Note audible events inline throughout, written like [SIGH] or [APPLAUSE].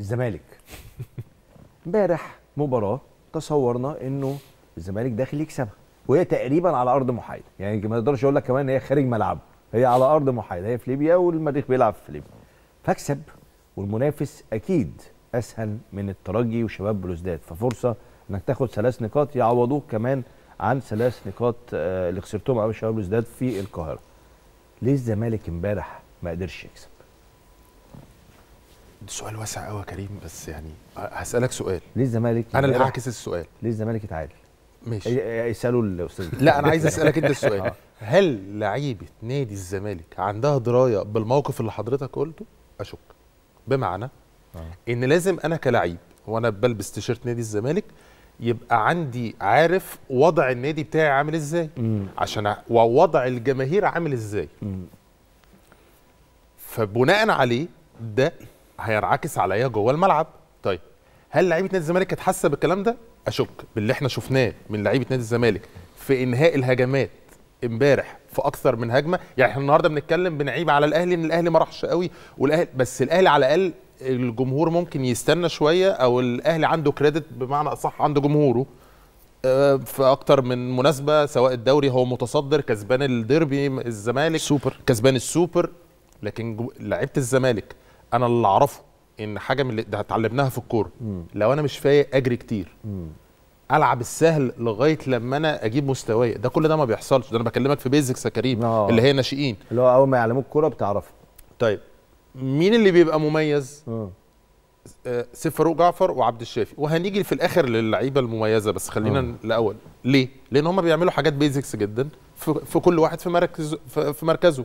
الزمالك [LAUGHS] امبارح مباراه تصورنا انه الزمالك داخل يكسبها وهي تقريبا على ارض محايده يعني ما اقدرش اقول لك كمان هي خارج ملعبه هي على ارض محايده هي في ليبيا والمريخ بيلعب في ليبيا فاكسب والمنافس اكيد اسهل من الترجي وشباب بلوزداد ففرصه انك تاخد ثلاث نقاط يعوضوك كمان عن ثلاث نقاط آه، اللي خسرتهم قبل شباب بلوزداد في القاهره ليه الزمالك امبارح ما قدرش يكسب سؤال واسع قوي يا كريم بس يعني هسالك سؤال ليه الزمالك انا اللي هعكس السؤال ليه الزمالك اتعادل ماشي اساله الاستاذ لا انا عايز اسالك انت السؤال [LAUGHS] آه. هل لعيبه نادي الزمالك عندها درايه بالموقف اللي حضرتك قلته اشك بمعنى آه. ان لازم انا كلعيب وانا بلبس تيشيرت نادي الزمالك يبقى عندي عارف وضع النادي بتاعي عامل ازاي مم. عشان ووضع الجماهير عامل ازاي مم. فبناء عليه ده هينعكس عليا جوه الملعب طيب هل لعيبه نادي الزمالك كانت حاسه بالكلام ده اشك باللي احنا شفناه من لعيبه نادي الزمالك في انهاء الهجمات امبارح في اكثر من هجمه يعني احنا النهارده بنتكلم بنعيب على الاهلي ان الاهلي ما راحش قوي والاهلي بس الاهلي على الاقل الجمهور ممكن يستنى شويه او الاهلي عنده كريدت بمعنى اصح عنده جمهوره آه، في اكتر من مناسبه سواء الدوري هو متصدر كسبان الديربي الزمالك سوبر كسبان السوبر لكن لعيبه الزمالك انا اللي اعرفه ان حاجه من اللي ده اتعلمناها في الكوره لو انا مش فايق اجري كتير مم. العب السهل لغايه لما انا اجيب مستواي ده كل ده ما بيحصلش ده انا بكلمك في بيزكس يا كريم آه. اللي هي ناشئين اللي هو اول ما يعلموك كوره بتعرفه طيب مين اللي بيبقى مميز آه سيف فاروق جعفر وعبد الشافي وهنيجي في الاخر للعيبه المميزه بس خلينا أوه. الاول ليه لان هم بيعملوا حاجات بيزكس جدا في, في كل واحد في مركز في, في مركزه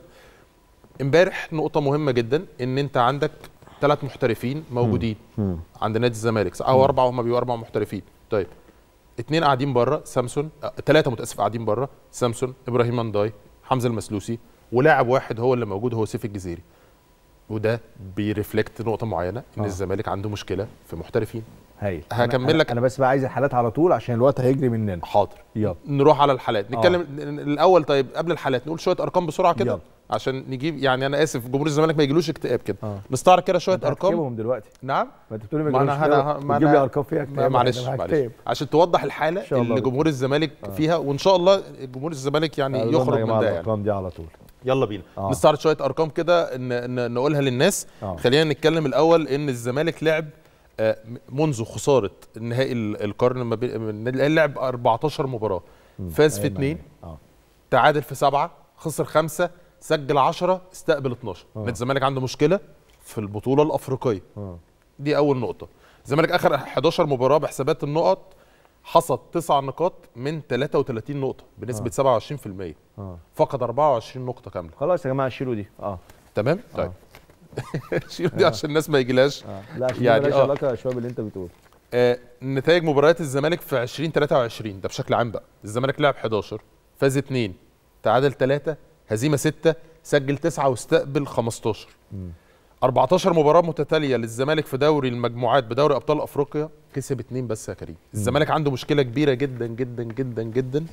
امبارح نقطه مهمه جدا ان انت عندك ثلاث محترفين موجودين مم. عند نادي الزمالك او اربعه هم بيبقوا اربع محترفين طيب اثنين قاعدين بره سامسون ثلاثه آه، متاسف قاعدين بره سامسون ابراهيم انداي حمزه المسلوسي ولاعب واحد هو اللي موجود هو سيف الجزيري وده بيرفلكت نقطه معينه ان آه. الزمالك عنده مشكله في محترفين هايل هكمل لك أنا, بس بقى عايز الحالات على طول عشان الوقت هيجري مننا حاضر يلا نروح على الحالات آه. نتكلم آه. الاول طيب قبل الحالات نقول شويه ارقام بسرعه كده عشان نجيب يعني انا اسف جمهور الزمالك ما يجيلوش اكتئاب كده آه. نستعرض كده شويه ارقام دلوقتي نعم ما انت بتقولي ما انا انا ما انا ارقام فيها اكتئاب معلش معلش عشان توضح الحاله اللي جمهور الزمالك آه. فيها وان شاء الله جمهور الزمالك يعني آه. يخرج من ده يعني الارقام دي على طول يلا بينا آه. نستعرض شويه ارقام كده نقولها للناس آه. خلينا نتكلم الاول ان الزمالك لعب آه، منذ خساره نهائي القرن ما بين النادي الاهلي لعب 14 مباراه فاز في اثنين آه. تعادل في سبعه خسر خمسه سجل 10 استقبل 12 نادي الزمالك آه. عنده مشكله في البطوله الافريقيه آه. دي اول نقطه الزمالك اخر 11 مباراه بحسابات النقط حصد 9 نقاط من 33 نقطه بنسبه آه. 27% آه. فقد 24 نقطه كامله خلاص يا جماعه شيلوا دي اه تمام آه. طيب [LAUGHS] شيلوا دي آه. عشان الناس ما يجيلهاش آه. لا عشان يعني مالهاش آه. علاقه يا شباب اللي انت بتقوله آه نتائج مباريات الزمالك في 2023 ده بشكل عام بقى الزمالك لعب 11 فاز 2 تعادل 3 هزيمه 6 سجل تسعة واستقبل 15 14 مباراه متتاليه للزمالك في دوري المجموعات بدوري ابطال افريقيا كسب اثنين بس يا كريم الزمالك عنده مشكله كبيره جدا جدا جدا جدا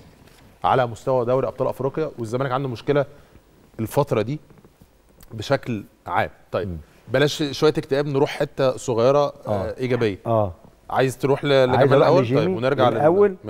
على مستوى دوري ابطال افريقيا والزمالك عنده مشكله الفتره دي بشكل عام طيب م. بلاش شويه اكتئاب نروح حته صغيره آه. آه، ايجابيه اه عايز تروح لجمال الاول طيب ونرجع للاول